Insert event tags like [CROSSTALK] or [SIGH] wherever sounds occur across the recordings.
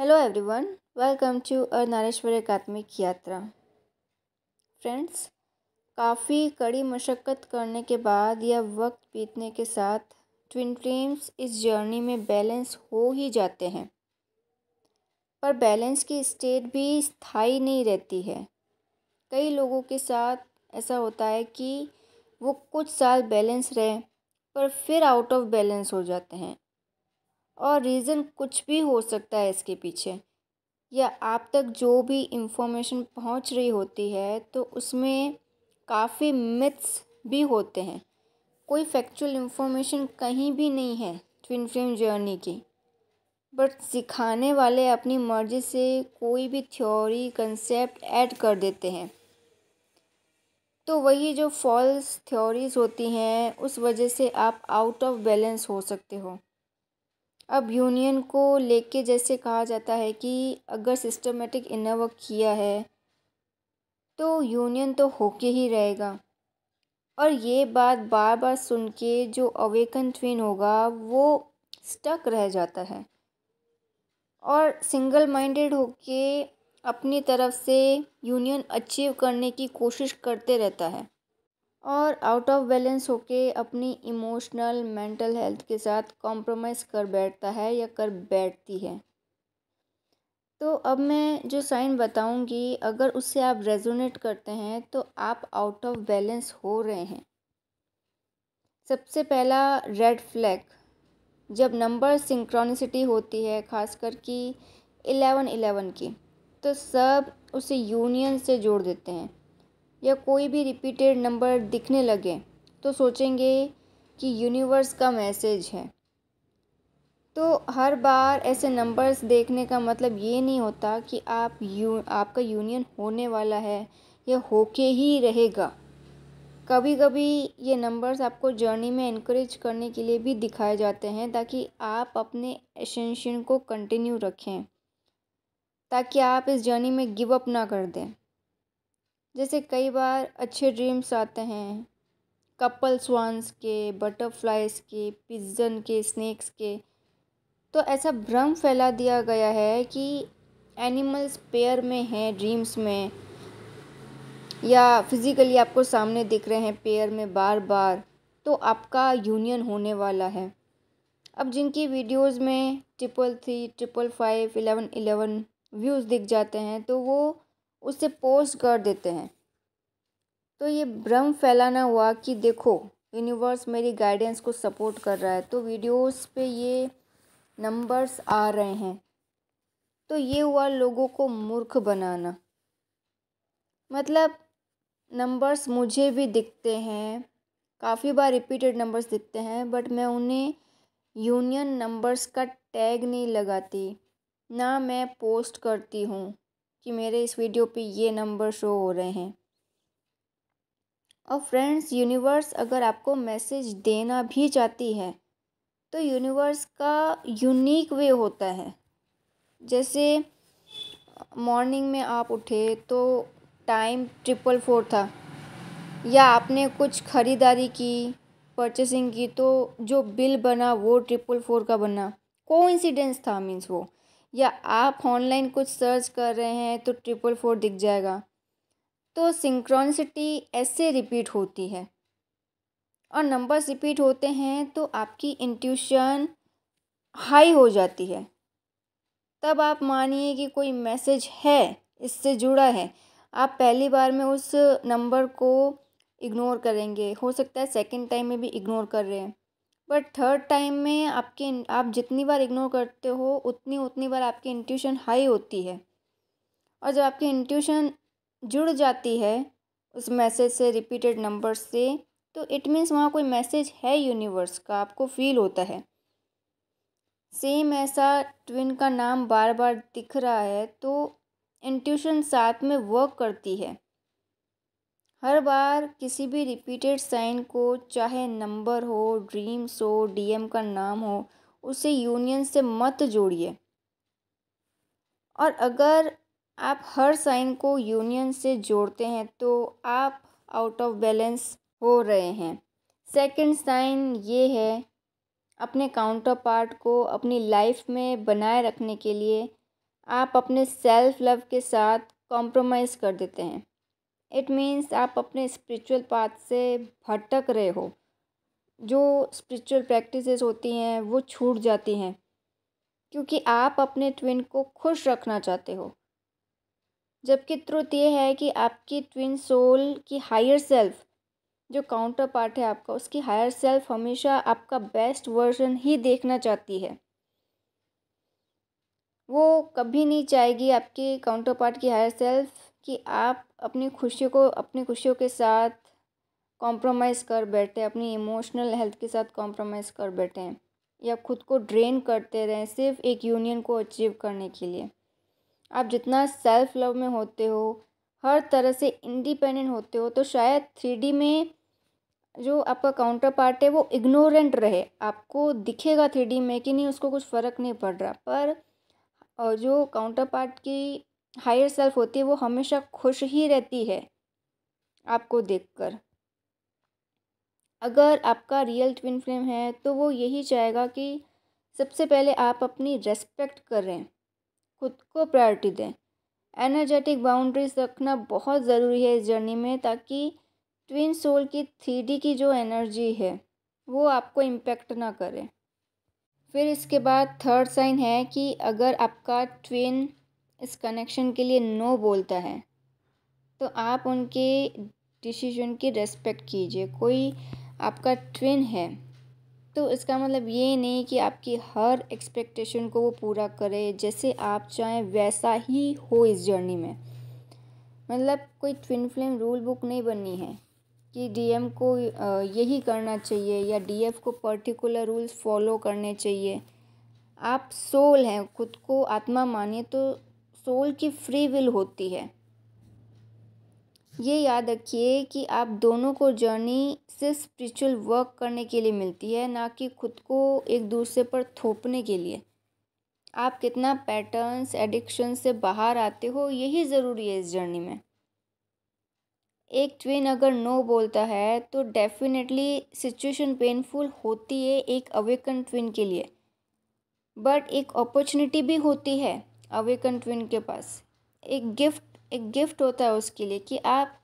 hello everyone welcome to a Nareshwar एकात्मिक यात्रा friends काफ़ी कड़ी मशक्क़त करने के बाद या वक्त बीतने के साथ ट्विन फ्लेम्स इस जर्नी में बैलेंस हो ही जाते हैं पर बैलेंस की स्टेट भी स्थाई नहीं रहती है कई लोगों के साथ ऐसा होता है कि वो कुछ साल बैलेंस रहे पर फिर आउट ऑफ बैलेंस हो जाते हैं और रीज़न कुछ भी हो सकता है इसके पीछे या आप तक जो भी इंफॉर्मेशन पहुंच रही होती है तो उसमें काफ़ी मिथ्स भी होते हैं कोई फैक्चुअल इंफॉर्मेशन कहीं भी नहीं है ट्विन फ्लेम जर्नी की बट सिखाने वाले अपनी मर्ज़ी से कोई भी थ्योरी कंसेप्ट ऐड कर देते हैं तो वही जो फॉल्स थ्योरीज होती हैं उस वजह से आप आउट ऑफ बैलेंस हो सकते हो अब यूनियन को लेके जैसे कहा जाता है कि अगर सिस्टमेटिक इनर किया है तो यूनियन तो होके ही रहेगा और ये बात बार बार सुन के जो अवेकन ट्विन होगा वो स्टक रह जाता है और सिंगल माइंडेड होके अपनी तरफ से यूनियन अचीव करने की कोशिश करते रहता है और आउट ऑफ बैलेंस होके अपनी इमोशनल मेंटल हेल्थ के साथ कॉम्प्रोमाइज़ कर बैठता है या कर बैठती है तो अब मैं जो साइन बताऊंगी अगर उससे आप रेजोनेट करते हैं तो आप आउट ऑफ बैलेंस हो रहे हैं सबसे पहला रेड फ्लैग जब नंबर सिंक्रोनिसिटी होती है खासकर कि एलेवन एलेवन की तो सब उसे यूनियन से जोड़ देते हैं या कोई भी रिपीटेड नंबर दिखने लगे तो सोचेंगे कि यूनिवर्स का मैसेज है तो हर बार ऐसे नंबर्स देखने का मतलब ये नहीं होता कि आप यू आपका यूनियन होने वाला है या होके ही रहेगा कभी कभी ये नंबर्स आपको जर्नी में इनक्रेज करने के लिए भी दिखाए जाते हैं ताकि आप अपने एसेंशन को कंटिन्यू रखें ताकि आप इस जर्नी में गिव अप ना कर दें जैसे कई बार अच्छे ड्रीम्स आते हैं कपल स्वान्स के बटरफ्लाइज़ के पिजन के स्नैक्स के तो ऐसा भ्रम फैला दिया गया है कि एनिमल्स पेयर में हैं ड्रीम्स में या फिज़िकली आपको सामने दिख रहे हैं पेयर में बार बार तो आपका यूनियन होने वाला है अब जिनकी वीडियोस में triple three triple five eleven eleven views दिख जाते हैं तो वो उसे पोस्ट कर देते हैं तो ये भ्रम फैलाना हुआ कि देखो यूनिवर्स मेरी गाइडेंस को सपोर्ट कर रहा है तो वीडियोस पे ये नंबर्स आ रहे हैं तो ये हुआ लोगों को मूर्ख बनाना मतलब नंबर्स मुझे भी दिखते हैं काफ़ी बार रिपीटेड नंबर्स दिखते हैं बट मैं उन्हें यूनियन नंबर्स का टैग नहीं लगाती ना मैं पोस्ट करती हूँ कि मेरे इस वीडियो पे ये नंबर शो हो रहे हैं और फ्रेंड्स यूनिवर्स अगर आपको मैसेज देना भी चाहती है तो यूनिवर्स का यूनिक वे होता है जैसे मॉर्निंग में आप उठे तो टाइम ट्रिपल फोर था या आपने कुछ ख़रीदारी की परचेसिंग की तो जो बिल बना वो ट्रिपल फोर का बना कोइंसिडेंस था मीन्स वो या आप ऑनलाइन कुछ सर्च कर रहे हैं तो ट्रिपल फोर दिख जाएगा तो सिंक्रॉनिसिटी ऐसे रिपीट होती है और नंबर्स रिपीट होते हैं तो आपकी इंट्यूशन हाई हो जाती है तब आप मानिए कि कोई मैसेज है इससे जुड़ा है आप पहली बार में उस नंबर को इग्नोर करेंगे हो सकता है सेकंड टाइम में भी इग्नोर कर रहे हैं बट थर्ड टाइम में आपके आप जितनी बार इग्नोर करते हो उतनी उतनी बार आपकी इंट्यूशन हाई होती है और जब आपकी इंट्यूशन जुड़ जाती है उस मैसेज से रिपीटेड नंबर से तो इट मीन्स वहाँ कोई मैसेज है यूनिवर्स का आपको फील होता है सेम ऐसा ट्विन का नाम बार बार दिख रहा है तो इंट्यूशन साथ में वर्क करती है हर बार किसी भी रिपीटेड साइन को चाहे नंबर हो ड्रीम्स हो डीएम का नाम हो उसे यूनियन से मत जोड़िए और अगर आप हर साइन को यूनियन से जोड़ते हैं तो आप आउट ऑफ बैलेंस हो रहे हैं सेकंड साइन ये है अपने काउंटर पार्ट को अपनी लाइफ में बनाए रखने के लिए आप अपने सेल्फ लव के साथ कॉम्प्रोमाइज़ कर देते हैं इट मीन्स आप अपने स्पिरिचुअल पाथ से भटक रहे हो जो स्पिरिचुअल प्रैक्टिसेस होती हैं वो छूट जाती हैं क्योंकि आप अपने ट्विन को खुश रखना चाहते हो जबकि त्रुत ये है कि आपकी ट्विन सोल की हायर सेल्फ जो काउंटर पार्ट है आपका उसकी हायर सेल्फ हमेशा आपका बेस्ट वर्जन ही देखना चाहती है वो कभी नहीं चाहेगी आपके काउंटर पार्ट की हायर सेल्फ कि आप अपनी खुशियों को अपनी खुशियों के साथ कॉम्प्रोमाइज़ कर बैठे अपनी इमोशनल हेल्थ के साथ कॉम्प्रोमाइज़ कर बैठे या खुद को ड्रेन करते रहें सिर्फ एक यूनियन को अचीव करने के लिए आप जितना सेल्फ लव में होते हो हर तरह से इंडिपेंडेंट होते हो तो शायद थ्री में जो आपका काउंटर पार्ट है वो इग्नोरेंट रहे आपको दिखेगा थ्री में कि नहीं उसको कुछ फ़र्क नहीं पड़ रहा पर जो काउंटर पार्ट की हायर सेल्फ होती है वो हमेशा खुश ही रहती है आपको देखकर अगर आपका रियल ट्विन फ्लेम है तो वो यही चाहेगा कि सबसे पहले आप अपनी रेस्पेक्ट करें खुद को प्रायोरिटी दें एनर्जेटिक बाउंड्रीज रखना बहुत ज़रूरी है इस जर्नी में ताकि ट्विन सोल की थ्री की जो एनर्जी है वो आपको इम्पेक्ट ना करे फिर इसके बाद थर्ड साइन है कि अगर आपका ट्विन इस कनेक्शन के लिए नो बोलता है तो आप उनके डिसीजन की रेस्पेक्ट कीजिए कोई आपका ट्विन है तो इसका मतलब ये नहीं कि आपकी हर एक्सपेक्टेशन को वो पूरा करे जैसे आप चाहें वैसा ही हो इस जर्नी में मतलब कोई ट्विन फ्लेम रूल बुक नहीं बननी है कि डीएम को यही करना चाहिए या डीएफ को पर्टिकुलर रूल्स फॉलो करने चाहिए आप सोल हैं खुद को आत्मा मानिए तो सोल की फ्री विल होती है ये याद रखिए कि आप दोनों को जर्नी सिर्फ स्पिरिचुअल वर्क करने के लिए मिलती है ना कि खुद को एक दूसरे पर थोपने के लिए आप कितना पैटर्न्स एडिक्शन से बाहर आते हो यही ज़रूरी है इस जर्नी में एक ट्विन अगर नो बोलता है तो डेफिनेटली सिचुएशन पेनफुल होती है एक अवेकन ट्विन के लिए बट एक अपॉर्चुनिटी भी होती है अवेकन ट्विन के पास एक गिफ्ट एक गिफ्ट होता है उसके लिए कि आप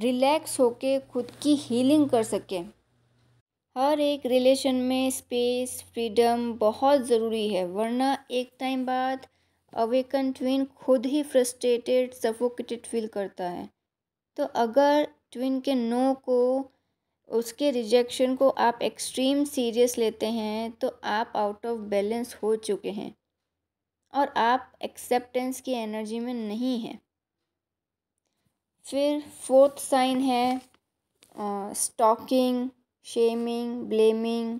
रिलैक्स होके खुद की हीलिंग कर सकें हर एक रिलेशन में स्पेस फ्रीडम बहुत ज़रूरी है वरना एक टाइम बाद अवेकन ट्विन खुद ही फ्रस्ट्रेटेड सफोकेटेड फील करता है तो अगर ट्विन के नो को उसके रिजेक्शन को आप एक्सट्रीम सीरियस लेते हैं तो आप आउट ऑफ बैलेंस हो चुके हैं और आप एक्सेप्टेंस की एनर्जी में नहीं हैं फिर फोर्थ साइन है स्टॉकिंग शेमिंग ब्लेमिंग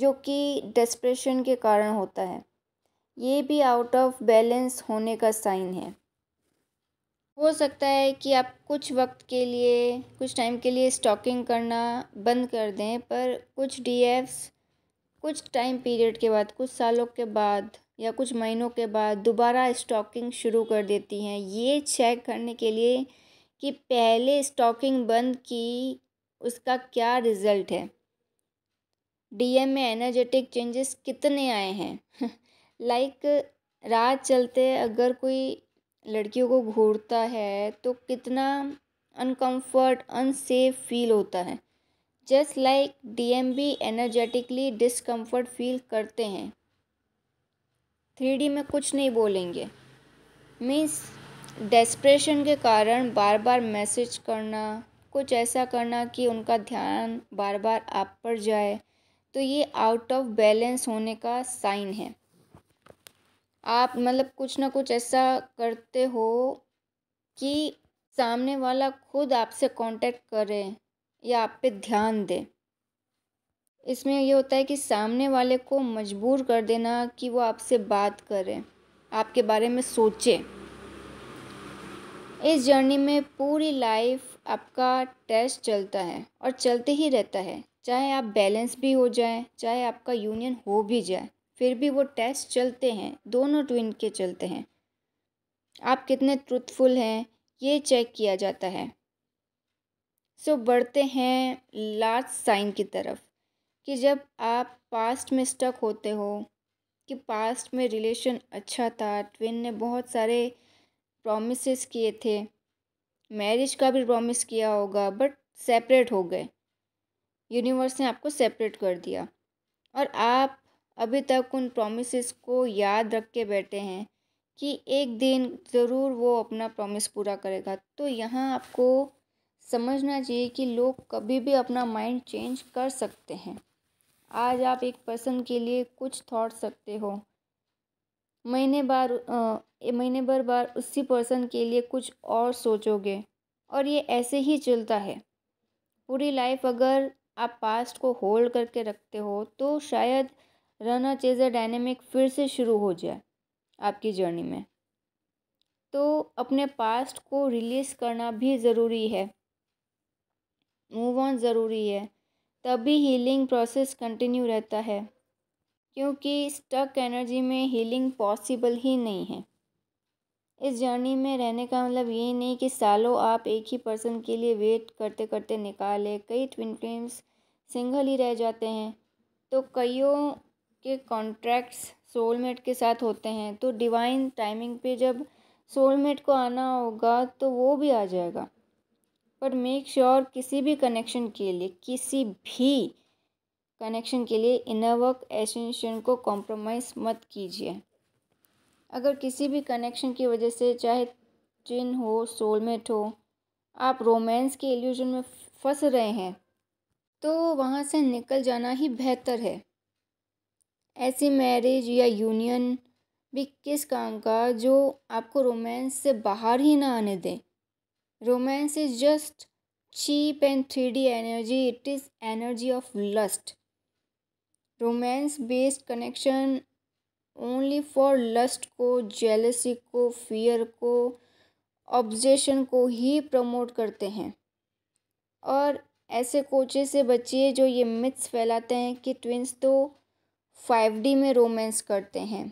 जो कि डिस्प्रेशन के कारण होता है ये भी आउट ऑफ बैलेंस होने का साइन है हो सकता है कि आप कुछ वक्त के लिए कुछ टाइम के लिए स्टॉकिंग करना बंद कर दें पर कुछ डी कुछ टाइम पीरियड के बाद कुछ सालों के बाद या कुछ महीनों के बाद दोबारा स्टॉकिंग शुरू कर देती हैं ये चेक करने के लिए कि पहले स्टॉकिंग बंद की उसका क्या रिज़ल्ट है डीएम में एनर्जेटिक चेंजेस कितने आए हैं [LAUGHS] लाइक रात चलते अगर कोई लड़कियों को घूरता है तो कितना अनकम्फर्ट अनसेफ फील होता है जस्ट लाइक डी एम भी एनर्जेटिकली डिसकम्फर्ट फील करते हैं थ्री में कुछ नहीं बोलेंगे मीन्स डेस्प्रेशन के कारण बार बार मैसेज करना कुछ ऐसा करना कि उनका ध्यान बार बार आप पर जाए तो ये आउट ऑफ बैलेंस होने का साइन है आप मतलब कुछ ना कुछ ऐसा करते हो कि सामने वाला खुद आपसे कांटेक्ट करे या आप पे ध्यान दे इसमें ये होता है कि सामने वाले को मजबूर कर देना कि वो आपसे बात करें आपके बारे में सोचे इस जर्नी में पूरी लाइफ आपका टेस्ट चलता है और चलते ही रहता है चाहे आप बैलेंस भी हो जाए चाहे आपका यूनियन हो भी जाए फिर भी वो टेस्ट चलते हैं दोनों ट्विन के चलते हैं आप कितने ट्रुथफुल हैं ये चेक किया जाता है सो बढ़ते हैं लास्ट साइन की तरफ कि जब आप पास्ट में स्टक होते हो कि पास्ट में रिलेशन अच्छा था ट्विन ने बहुत सारे प्रोमिस किए थे मैरिज का भी प्रॉमिस किया होगा बट सेपरेट हो गए यूनिवर्स ने आपको सेपरेट कर दिया और आप अभी तक उन प्रोमिस को याद रख के बैठे हैं कि एक दिन ज़रूर वो अपना प्रॉमिस पूरा करेगा तो यहाँ आपको समझना चाहिए कि लोग कभी भी अपना माइंड चेंज कर सकते हैं आज आप एक पर्सन के लिए कुछ थॉट सकते हो महीने बार महीने भर बार उसी पर्सन के लिए कुछ और सोचोगे और ये ऐसे ही चलता है पूरी लाइफ अगर आप पास्ट को होल्ड करके रखते हो तो शायद रनर चेजर डायनेमिक फिर से शुरू हो जाए आपकी जर्नी में तो अपने पास्ट को रिलीज़ करना भी ज़रूरी है मूव ऑन ज़रूरी है तभी हीलिंग प्रोसेस कंटिन्यू रहता है क्योंकि स्टक एनर्जी में हीलिंग पॉसिबल ही नहीं है इस जर्नी में रहने का मतलब ये नहीं कि सालों आप एक ही पर्सन के लिए वेट करते करते निकाले कई ट्विन फ्लेम्स सिंगल ही रह जाते हैं तो कईयों के कॉन्ट्रैक्ट्स सोलमेट के साथ होते हैं तो डिवाइन टाइमिंग पे जब सोलमेट को आना होगा तो वो भी आ जाएगा बट मेक श्योर किसी भी कनेक्शन के लिए किसी भी कनेक्शन के लिए इनर वर्क एसेंशन को कॉम्प्रोमाइज़ मत कीजिए अगर किसी भी कनेक्शन की वजह से चाहे चिन हो सोलमेट हो आप रोमांस के एल्यूजन में फंस रहे हैं तो वहाँ से निकल जाना ही बेहतर है ऐसी मैरिज या यूनियन भी किस काम का जो आपको रोमांस से बाहर ही ना आने दें romance is just cheap and three D energy it is energy of lust romance based connection only for lust को जेलसी को फियर को ऑब्जेशन को ही प्रमोट करते हैं और ऐसे कोचे से बचिए जो ये मिथ्स फैलाते हैं कि ट्विंस तो फाइव डी में रोमांस करते हैं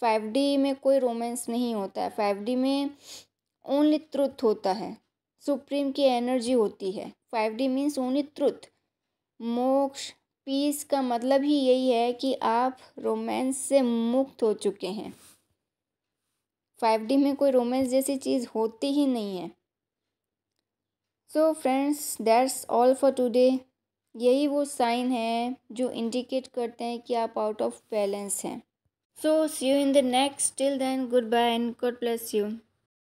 फाइव डी में कोई रोमांस नहीं होता है फाइव डी में ओनली ट्रुथ होता है सुप्रीम की एनर्जी होती है five D means only truth मोक्ष पीस का मतलब ही यही है कि आप रोमांस से मुक्त हो चुके हैं फाइव डी में कोई रोमांस जैसी चीज़ होती ही नहीं है so friends that's all for today यही वो साइन है जो इंडिकेट करते हैं कि आप आउट ऑफ बैलेंस हैं so see you in the next till then goodbye and good bless you